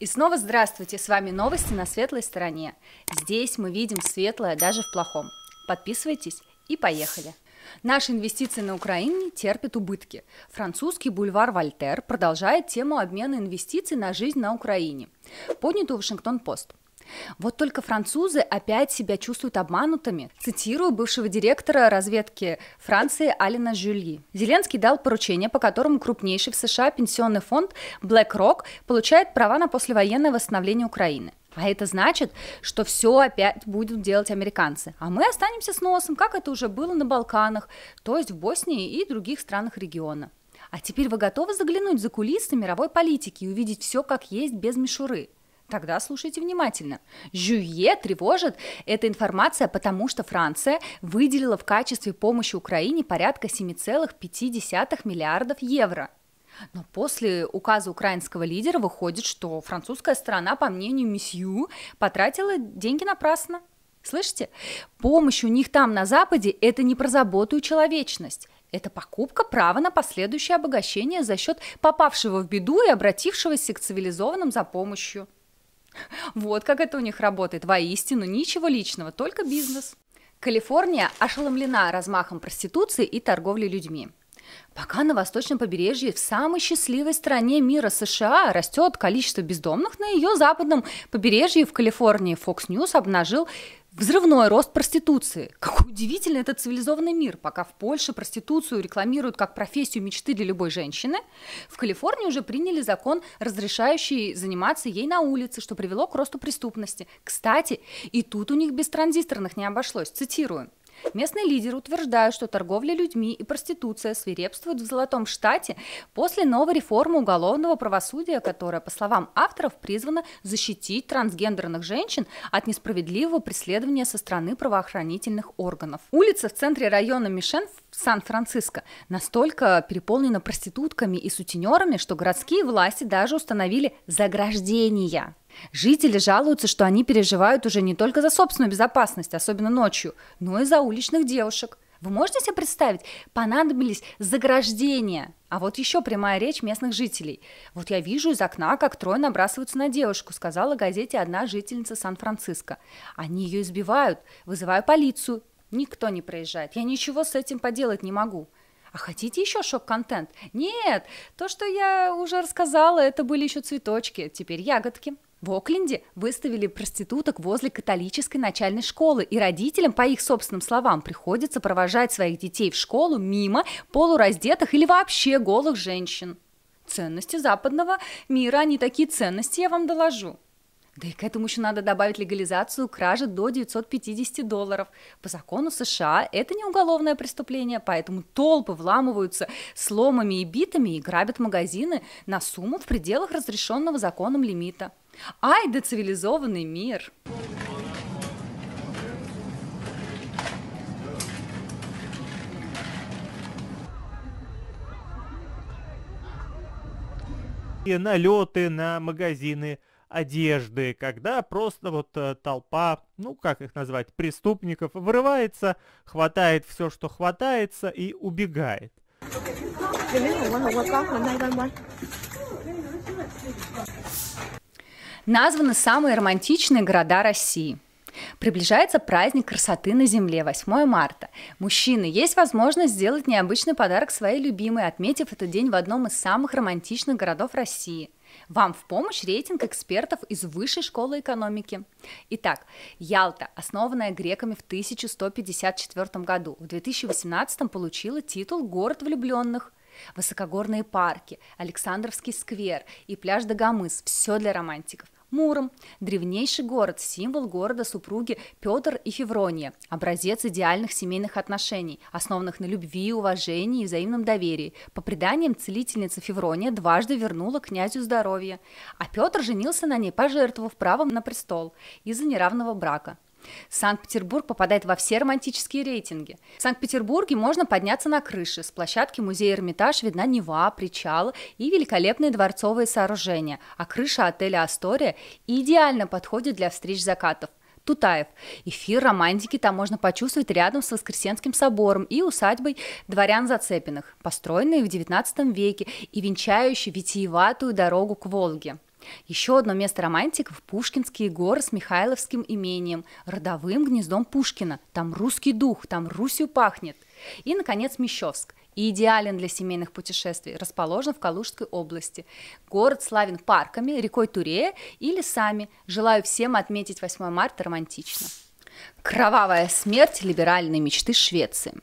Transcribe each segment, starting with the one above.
И снова здравствуйте, с вами новости на светлой стороне. Здесь мы видим светлое даже в плохом. Подписывайтесь и поехали. Наши инвестиции на Украине терпят убытки. Французский бульвар Вольтер продолжает тему обмена инвестиций на жизнь на Украине. Поднятый Вашингтон-Пост. Вот только французы опять себя чувствуют обманутыми. Цитирую бывшего директора разведки Франции Алина Жюльи. Зеленский дал поручение, по которому крупнейший в США пенсионный фонд BlackRock получает права на послевоенное восстановление Украины. А это значит, что все опять будут делать американцы. А мы останемся с носом, как это уже было на Балканах, то есть в Боснии и других странах региона. А теперь вы готовы заглянуть за кулисы мировой политики и увидеть все как есть без мишуры? Тогда слушайте внимательно. Жюе тревожит эта информация, потому что Франция выделила в качестве помощи Украине порядка 7,5 миллиардов евро. Но после указа украинского лидера выходит, что французская сторона, по мнению Месью, потратила деньги напрасно. Слышите? Помощь у них там на Западе – это не про заботу и человечность. Это покупка права на последующее обогащение за счет попавшего в беду и обратившегося к цивилизованным за помощью – вот как это у них работает. Воистину, ничего личного, только бизнес. Калифорния ошеломлена размахом проституции и торговли людьми. Пока на восточном побережье в самой счастливой стране мира США растет количество бездомных, на ее западном побережье в Калифорнии Fox News обнажил Взрывной рост проституции. Какой удивительный этот цивилизованный мир. Пока в Польше проституцию рекламируют как профессию мечты для любой женщины, в Калифорнии уже приняли закон, разрешающий заниматься ей на улице, что привело к росту преступности. Кстати, и тут у них без транзисторных не обошлось. Цитирую. Местные лидеры утверждают, что торговля людьми и проституция свирепствуют в Золотом Штате после новой реформы уголовного правосудия, которая, по словам авторов, призвана защитить трансгендерных женщин от несправедливого преследования со стороны правоохранительных органов. Улица в центре района Мишен в Сан-Франциско настолько переполнена проститутками и сутенерами, что городские власти даже установили заграждения Жители жалуются, что они переживают уже не только за собственную безопасность, особенно ночью, но и за уличных девушек. Вы можете себе представить, понадобились заграждения. А вот еще прямая речь местных жителей. Вот я вижу из окна, как трое набрасываются на девушку, сказала газете одна жительница Сан-Франциско. Они ее избивают, вызываю полицию. Никто не проезжает. Я ничего с этим поделать не могу. А хотите еще шок-контент? Нет, то, что я уже рассказала, это были еще цветочки, теперь ягодки. В Окленде выставили проституток возле католической начальной школы, и родителям, по их собственным словам, приходится провожать своих детей в школу мимо полураздетых или вообще голых женщин. Ценности западного мира, они такие ценности, я вам доложу. Да и к этому еще надо добавить легализацию кражи до 950 долларов. По закону США это не уголовное преступление, поэтому толпы вламываются сломами и битами и грабят магазины на сумму в пределах разрешенного законом лимита. Ай да цивилизованный мир! И налеты на магазины одежды, когда просто вот э, толпа, ну как их назвать, преступников вырывается, хватает все, что хватается и убегает названы самые романтичные города России. Приближается праздник красоты на Земле 8 марта. Мужчины, есть возможность сделать необычный подарок своей любимой, отметив этот день в одном из самых романтичных городов России. Вам в помощь рейтинг экспертов из Высшей школы экономики. Итак, Ялта, основанная греками в 1154 году, в 2018 получила титул «Город влюбленных». Высокогорные парки, Александровский сквер и пляж Дагомыс – все для романтиков. Муром – древнейший город, символ города супруги Петр и Феврония, образец идеальных семейных отношений, основанных на любви, уважении и взаимном доверии. По преданиям, целительница Феврония дважды вернула князю здоровье, а Петр женился на ней, пожертвовав правом на престол из-за неравного брака. Санкт-Петербург попадает во все романтические рейтинги. В Санкт-Петербурге можно подняться на крыши. С площадки музея Эрмитаж видна Нева, причал и великолепные дворцовые сооружения, а крыша отеля «Астория» идеально подходит для встреч закатов. Тутаев. Эфир романтики там можно почувствовать рядом с Воскресенским собором и усадьбой дворян Зацепиных, построенной в XIX веке и венчающей витиеватую дорогу к Волге. Еще одно место романтиков – Пушкинские горы с Михайловским имением, родовым гнездом Пушкина. Там русский дух, там Русью пахнет. И, наконец, Мещовск и идеален для семейных путешествий, расположен в Калужской области. Город славен парками, рекой Турея и лесами. Желаю всем отметить 8 марта романтично. Кровавая смерть либеральной мечты Швеции.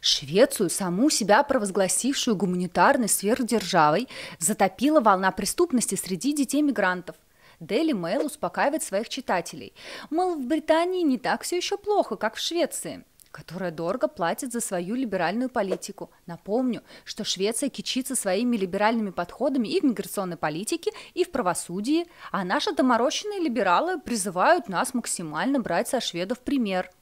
Швецию, саму себя провозгласившую гуманитарной сверхдержавой, затопила волна преступности среди детей-мигрантов. Daily Mail успокаивает своих читателей. Мол, в Британии не так все еще плохо, как в Швеции которая дорого платит за свою либеральную политику. Напомню, что Швеция кичится своими либеральными подходами и в миграционной политике, и в правосудии, а наши доморощенные либералы призывают нас максимально брать со шведов пример –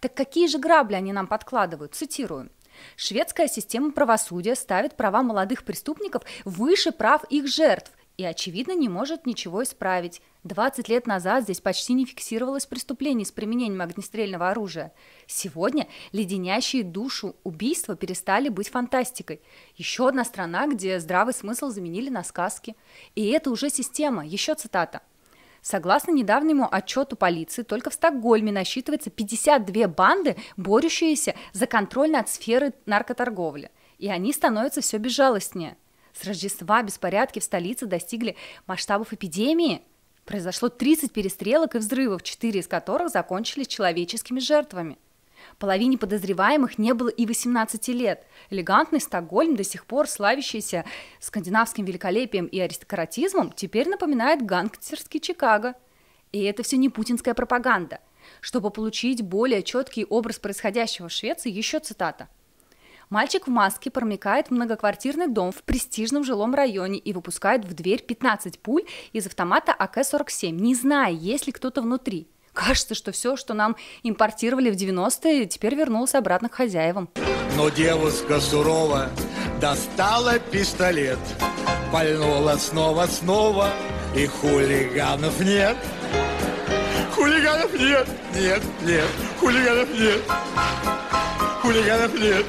так какие же грабли они нам подкладывают? Цитирую. Шведская система правосудия ставит права молодых преступников выше прав их жертв и, очевидно, не может ничего исправить. 20 лет назад здесь почти не фиксировалось преступлений с применением огнестрельного оружия. Сегодня леденящие душу убийства перестали быть фантастикой. Еще одна страна, где здравый смысл заменили на сказки. И это уже система. Еще цитата. Согласно недавнему отчету полиции, только в Стокгольме насчитывается 52 банды, борющиеся за контроль над сферой наркоторговли. И они становятся все безжалостнее. С Рождества беспорядки в столице достигли масштабов эпидемии. Произошло 30 перестрелок и взрывов, 4 из которых закончились человеческими жертвами – Половине подозреваемых не было и 18 лет. Элегантный Стокгольм, до сих пор славящийся скандинавским великолепием и аристократизмом, теперь напоминает гангстерский Чикаго. И это все не путинская пропаганда. Чтобы получить более четкий образ происходящего в Швеции, еще цитата. Мальчик в маске промекает в многоквартирный дом в престижном жилом районе и выпускает в дверь 15 пуль из автомата АК-47, не зная, есть ли кто-то внутри – Кажется, что все, что нам импортировали в 90-е, теперь вернулось обратно к хозяевам. Но девушка сурова достала пистолет, пальнула снова-снова, и хулиганов нет. Хулиганов нет, нет, нет, хулиганов нет, хулиганов нет,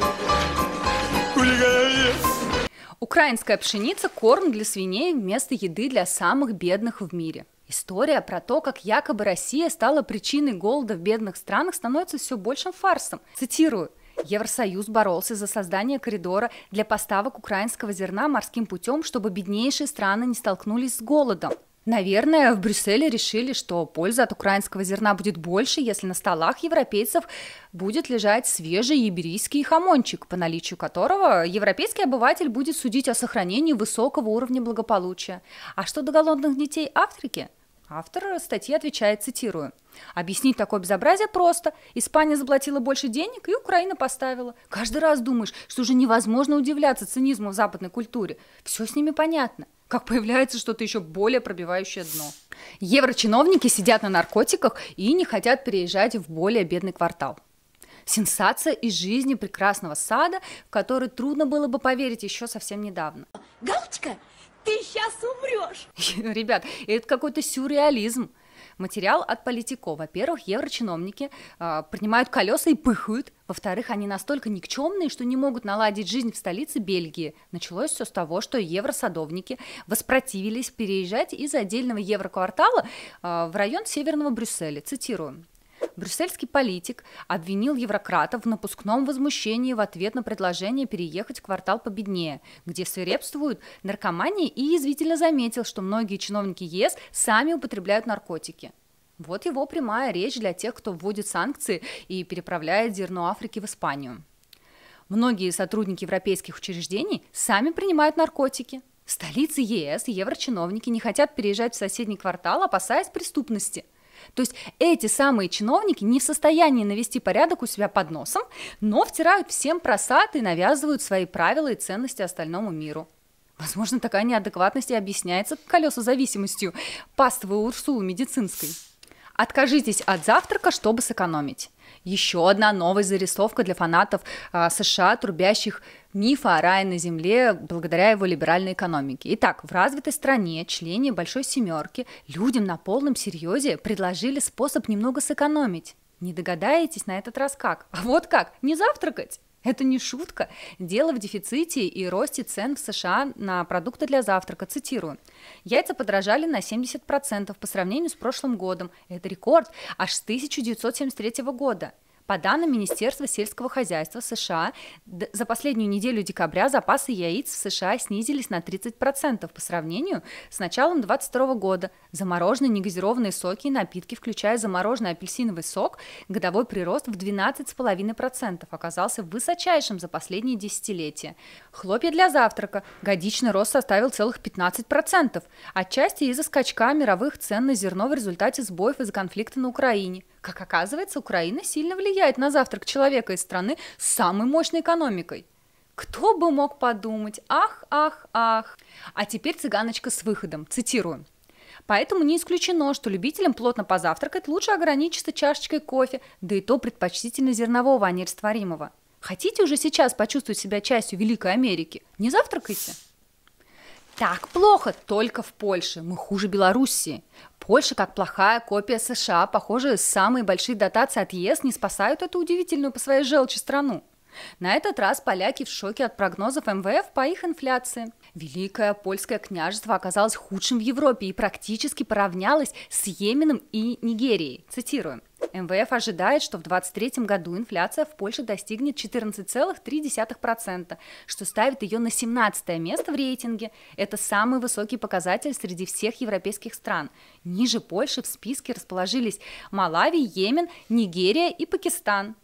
хулиганов нет. Украинская пшеница – корм для свиней вместо еды для самых бедных в мире. История про то, как якобы Россия стала причиной голода в бедных странах, становится все большим фарсом. Цитирую. Евросоюз боролся за создание коридора для поставок украинского зерна морским путем, чтобы беднейшие страны не столкнулись с голодом. Наверное, в Брюсселе решили, что польза от украинского зерна будет больше, если на столах европейцев будет лежать свежий иберийский хамончик, по наличию которого европейский обыватель будет судить о сохранении высокого уровня благополучия. А что до голодных детей Африки? Автор статьи отвечает, цитирую. Объяснить такое безобразие просто. Испания заплатила больше денег, и Украина поставила. Каждый раз думаешь, что уже невозможно удивляться цинизму в западной культуре. Все с ними понятно. Как появляется что-то еще более пробивающее дно. Еврочиновники сидят на наркотиках и не хотят переезжать в более бедный квартал. Сенсация из жизни прекрасного сада, в который трудно было бы поверить еще совсем недавно. Галочка, ты сейчас умрешь. Ребят, это какой-то сюрреализм. Материал от политиков. Во-первых, еврочиновники э, а, принимают колеса и пыхают. Во-вторых, они настолько никчемные, что не могут наладить жизнь в столице Бельгии. Началось все с того, что евросадовники воспротивились переезжать из отдельного евроквартала э, в район Северного Брюсселя. Цитирую. Брюссельский политик обвинил еврократов в напускном возмущении в ответ на предложение переехать в квартал победнее, где свирепствуют наркомании и язвительно заметил, что многие чиновники ЕС сами употребляют наркотики. Вот его прямая речь для тех, кто вводит санкции и переправляет зерно Африки в Испанию. Многие сотрудники европейских учреждений сами принимают наркотики. В столице ЕС еврочиновники не хотят переезжать в соседний квартал, опасаясь преступности – то есть эти самые чиновники не в состоянии навести порядок у себя под носом, но втирают всем просад и навязывают свои правила и ценности остальному миру. Возможно, такая неадекватность и объясняется колесозависимостью паствы Урсулы медицинской. Откажитесь от завтрака, чтобы сэкономить. Еще одна новая зарисовка для фанатов э, США, трубящих мифа о рае на земле благодаря его либеральной экономике. Итак, в развитой стране члене Большой Семерки людям на полном серьезе предложили способ немного сэкономить. Не догадаетесь на этот раз как? А вот как, не завтракать. Это не шутка. Дело в дефиците и росте цен в США на продукты для завтрака. Цитирую. Яйца подорожали на 70% по сравнению с прошлым годом. Это рекорд аж с 1973 года. По данным Министерства сельского хозяйства США, за последнюю неделю декабря запасы яиц в США снизились на 30% по сравнению с началом 2022 года. Замороженные негазированные соки и напитки, включая замороженный апельсиновый сок, годовой прирост в 12,5% оказался высочайшим за последние десятилетия. Хлопья для завтрака. Годичный рост составил целых 15%, отчасти из-за скачка мировых цен на зерно в результате сбоев из-за конфликта на Украине. Как оказывается, Украина сильно влияет на завтрак человека из страны с самой мощной экономикой. Кто бы мог подумать, ах, ах, ах. А теперь цыганочка с выходом, цитирую. Поэтому не исключено, что любителям плотно позавтракать лучше ограничиться чашечкой кофе, да и то предпочтительно зернового, а не растворимого. Хотите уже сейчас почувствовать себя частью Великой Америки? Не завтракайте. Так плохо только в Польше, мы хуже Белоруссии. Польша, как плохая копия США, похоже, самые большие дотации от ЕС не спасают эту удивительную по своей желчи страну. На этот раз поляки в шоке от прогнозов МВФ по их инфляции. Великое польское княжество оказалось худшим в Европе и практически поравнялось с Йеменом и Нигерией. Цитируем. МВФ ожидает, что в 2023 году инфляция в Польше достигнет 14,3%, что ставит ее на 17 место в рейтинге. Это самый высокий показатель среди всех европейских стран. Ниже Польши в списке расположились Малави, Йемен, Нигерия и Пакистан.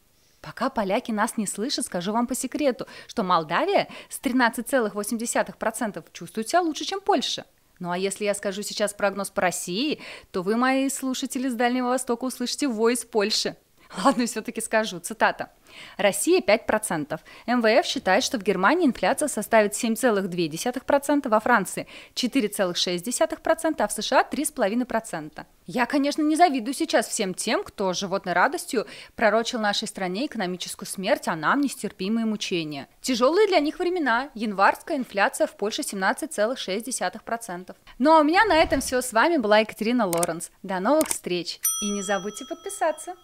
Пока поляки нас не слышат, скажу вам по секрету, что Молдавия с 13,8% чувствует себя лучше, чем Польша. Ну а если я скажу сейчас прогноз по России, то вы, мои слушатели с Дальнего Востока, услышите войс Польши. Ладно, все-таки скажу. Цитата. Россия 5%. МВФ считает, что в Германии инфляция составит 7,2%, во Франции 4,6%, а в США 3,5%. Я, конечно, не завидую сейчас всем тем, кто животной радостью пророчил нашей стране экономическую смерть, а нам нестерпимые мучения. Тяжелые для них времена. Январская инфляция в Польше 17,6%. Ну а у меня на этом все. С вами была Екатерина Лоренс. До новых встреч. И не забудьте подписаться.